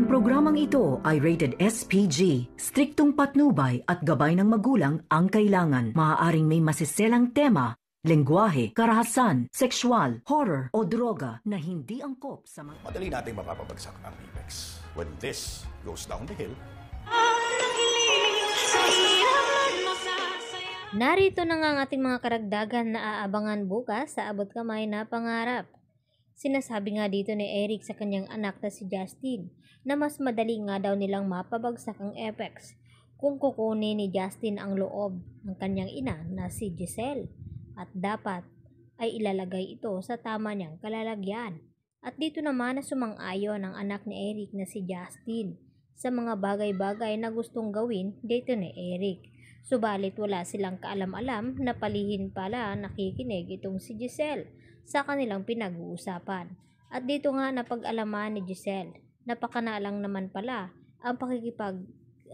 Ang programang ito ay rated SPG. Striktong patnubay at gabay ng magulang ang kailangan. Maaaring may masiselang tema, lengguwahe, karahasan, sexual, horror o droga na hindi angkop sa mga... Madali nating mapapabagsak ang remix. When this goes down the hill... Narito na nga ang ating mga karagdagan na aabangan bukas sa abot kamay na pangarap. Sinasabi nga dito ni Eric sa kanyang anak na si Justin na mas madali nga daw nilang mapabagsak ang Apex kung kukunin ni Justin ang loob ng kanyang ina na si Giselle at dapat ay ilalagay ito sa tama niyang kalalagyan. At dito naman na sumang-ayon ang anak ni Eric na si Justin sa mga bagay-bagay na gustong gawin dito ni Eric. Subalit wala silang kaalam-alam na palihin pala nakikinig itong si Giselle sa kanilang pinag-uusapan. At dito nga napag-alaman ni Giselle, napakanaalang naman pala ang pakikipag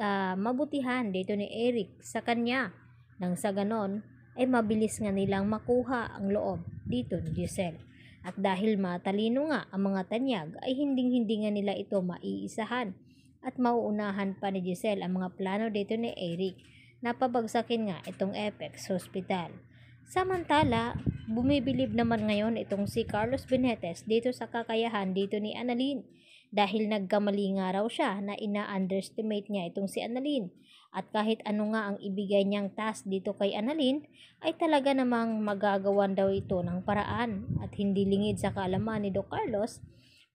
uh, mabutihan dito ni Eric sa kanya. Nang sa ganon, ay mabilis nga nilang makuha ang loob dito ni Giselle. At dahil matalino nga ang mga tanyag ay hinding-hindi nga nila ito maiisahan at mauunahan pa ni Giselle ang mga plano dito ni Eric napabagsakin nga itong Apex Hospital. Samantala, bumibilib naman ngayon itong si Carlos Benetes dito sa kakayahan dito ni Annalyn dahil nagkamali nga raw siya na ina-underestimate niya itong si Annalyn. At kahit ano nga ang ibigay niyang task dito kay Annalyn, ay talaga namang magagawan daw ito ng paraan at hindi lingid sa kaalaman ni Doc Carlos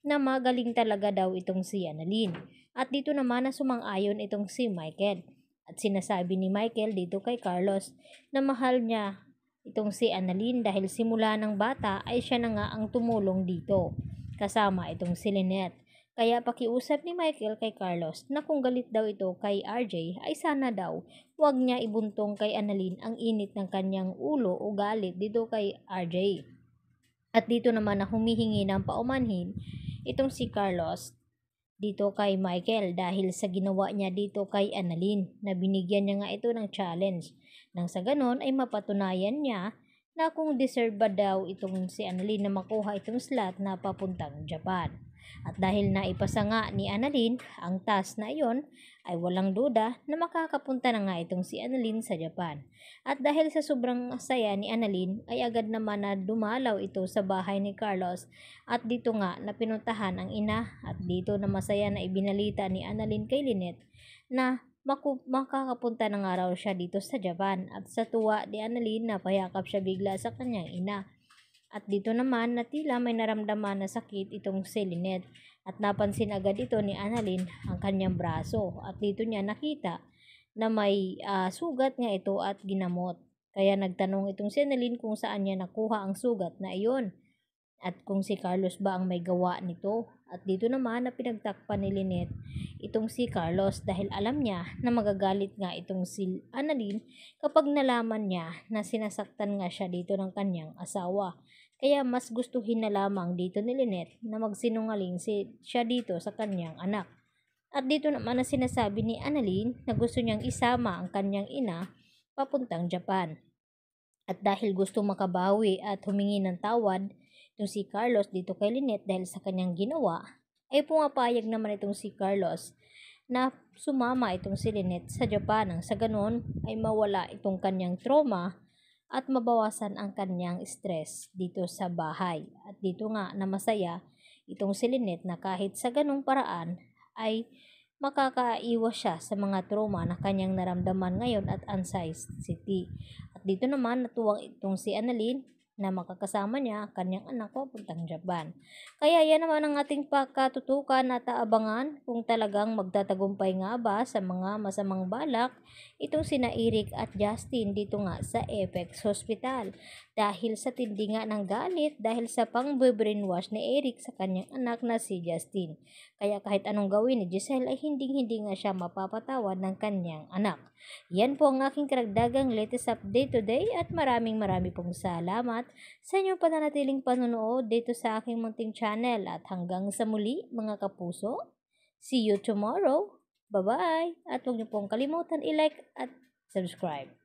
na magaling talaga daw itong si Annalyn. At dito naman na sumang-ayon itong si Michael. At sinasabi ni Michael dito kay Carlos na mahal niya itong si Annalyn dahil simula ng bata ay siya na nga ang tumulong dito. Kasama itong si Lynette. Kaya pakiusap ni Michael kay Carlos na kung galit daw ito kay RJ ay sana daw wag niya ibuntong kay Annalyn ang init ng kanyang ulo o galit dito kay RJ. At dito naman na humihingi ng paumanhin itong si Carlos dito kay Michael dahil sa ginawa niya dito kay Annalyn na binigyan niya nga ito ng challenge. Nang sa ganon ay mapatunayan niya na kung deserve ba daw itong si Annalyn na makuha itong slot na papuntang Japan. At dahil naipasa nga ni Annalyn ang task na iyon, ay walang duda na makakapunta na nga itong si Annalyn sa Japan. At dahil sa sobrang saya ni Annalyn, ay agad naman na dumalaw ito sa bahay ni Carlos at dito nga na pinuntahan ang ina at dito na masaya na ibinalita ni Annalyn kay Lynette na maku- makakapunta ng raw siya dito sa Japan at sa tuwa ni Annalyn napayakap siya bigla sa kanyang ina. At dito naman na tila may naramdaman na sakit itong Selinette at napansin agad ito ni Annalyn ang kanyang braso at dito niya nakita na may uh, sugat nga ito at ginamot. Kaya nagtanong itong si Annalyn kung saan niya nakuha ang sugat na iyon at kung si Carlos ba ang may gawa nito. At dito naman na pinagtakpan ni Lynette itong si Carlos dahil alam niya na magagalit nga itong si Annalyn kapag nalaman niya na sinasaktan nga siya dito ng kanyang asawa. Kaya mas gustuhin na lamang dito ni Lynette na magsinungaling si, siya dito sa kanyang anak. At dito naman na sinasabi ni Annalyn na gusto niyang isama ang kanyang ina papuntang Japan. At dahil gusto makabawi at humingi ng tawad, nito si Carlos dito kay Lynette dahil sa kanyang ginawa, ay pumapayag naman itong si Carlos na sumama itong si Lynette sa Japan nang sa ganoon ay mawala itong kanyang trauma at mabawasan ang kanyang stress dito sa bahay. At dito nga na masaya itong si Lynette na kahit sa ganung paraan ay makakaiwas siya sa mga trauma na kanyang naramdaman ngayon at anxiety. At dito naman natuwang itong si Annalyn na makakasama niya ang kanyang anak papuntang Japan. Kaya yan naman ang ating pakatutukan at aabangan kung talagang magtatagumpay nga ba sa mga masamang balak itong sina Eric at Justin dito nga sa Apex Hospital dahil sa tindi ng galit dahil sa pang-brainwash ni Eric sa kanyang anak na si Justin. Kaya kahit anong gawin ni Giselle ay hinding-hindi nga siya mapapatawad ng kanyang anak. Yan po ang aking karagdagang latest update today at maraming marami pong salamat sa inyong pananatiling panonood dito sa aking munting channel at hanggang sa muli mga kapuso. See you tomorrow! Bye-bye! At huwag niyo pong kalimutan i-like at subscribe.